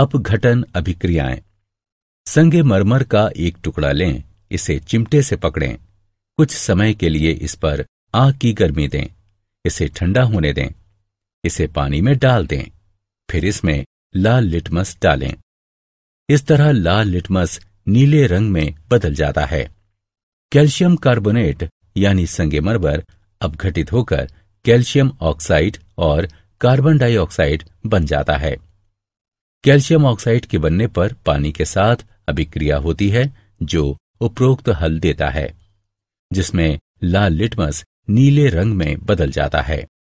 अपघटन अभिक्रियाएं संगे मरमर का एक टुकड़ा लें इसे चिमटे से पकड़ें कुछ समय के लिए इस पर आग की गर्मी दें इसे ठंडा होने दें इसे पानी में डाल दें फिर इसमें लाल लिटमस डालें इस तरह लाल लिटमस नीले रंग में बदल जाता है कैल्शियम कार्बोनेट यानी संगेमरबर अपघटित होकर कैल्शियम ऑक्साइड और कार्बन डाइऑक्साइड बन जाता है कैल्शियम ऑक्साइड के बनने पर पानी के साथ अभिक्रिया होती है जो उपरोक्त हल देता है जिसमें लाल लिटमस नीले रंग में बदल जाता है